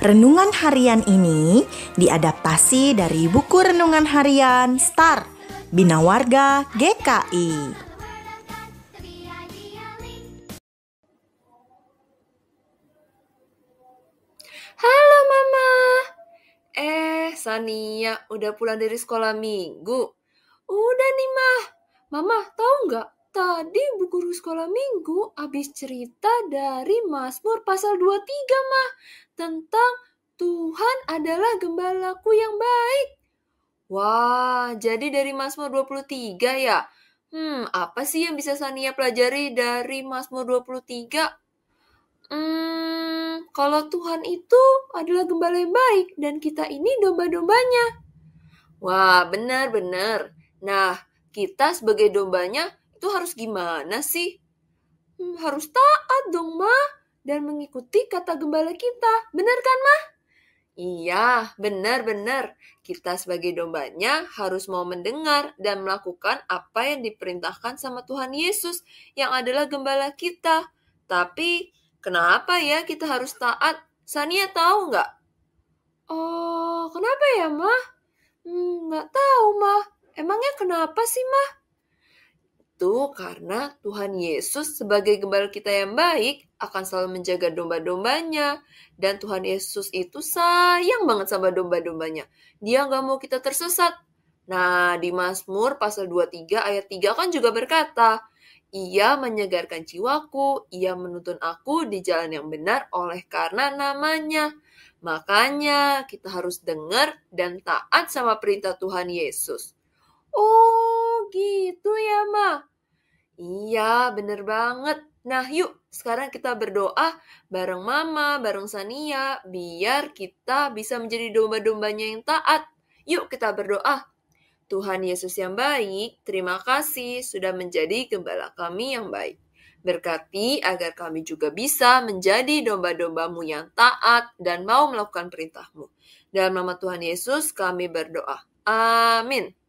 Renungan harian ini diadaptasi dari buku renungan harian Star Bina Warga GKI. Halo Mama. Eh, Sania udah pulang dari sekolah minggu. Udah nih, Mah. Mama, tahu nggak Tadi Bu Guru Sekolah Minggu habis cerita dari Mazmur pasal 23, Mah, tentang Tuhan adalah gembalaku yang baik. Wah, jadi dari Mazmur 23 ya? Hmm, apa sih yang bisa Sania pelajari dari Mazmur 23? Hmm, kalau Tuhan itu adalah gembala yang baik dan kita ini domba-dombanya. Wah, benar-benar. Nah, kita sebagai dombanya itu harus gimana sih? Hmm, harus taat dong, ma dan mengikuti kata gembala kita. Benar kan, Mah? Iya, benar-benar. Kita sebagai dombanya harus mau mendengar dan melakukan apa yang diperintahkan sama Tuhan Yesus yang adalah gembala kita. Tapi kenapa ya kita harus taat? Sania tahu nggak? Oh, kenapa ya, ma? Hmm, nggak tahu, ma. Emangnya kenapa sih, Mah? itu karena Tuhan Yesus sebagai gembala kita yang baik akan selalu menjaga domba-dombanya. Dan Tuhan Yesus itu sayang banget sama domba-dombanya. Dia nggak mau kita tersesat. Nah, di Mazmur pasal 23 ayat 3 kan juga berkata, ia menyegarkan jiwaku, ia menuntun aku di jalan yang benar oleh karena namanya. Makanya kita harus dengar dan taat sama perintah Tuhan Yesus. Oh gitu ya ma, Iya, bener banget. Nah, yuk sekarang kita berdoa bareng Mama, bareng Sania, biar kita bisa menjadi domba-dombanya yang taat. Yuk kita berdoa. Tuhan Yesus yang baik, terima kasih sudah menjadi gembala kami yang baik. Berkati agar kami juga bisa menjadi domba-dombamu yang taat dan mau melakukan perintahmu. Dalam nama Tuhan Yesus kami berdoa. Amin.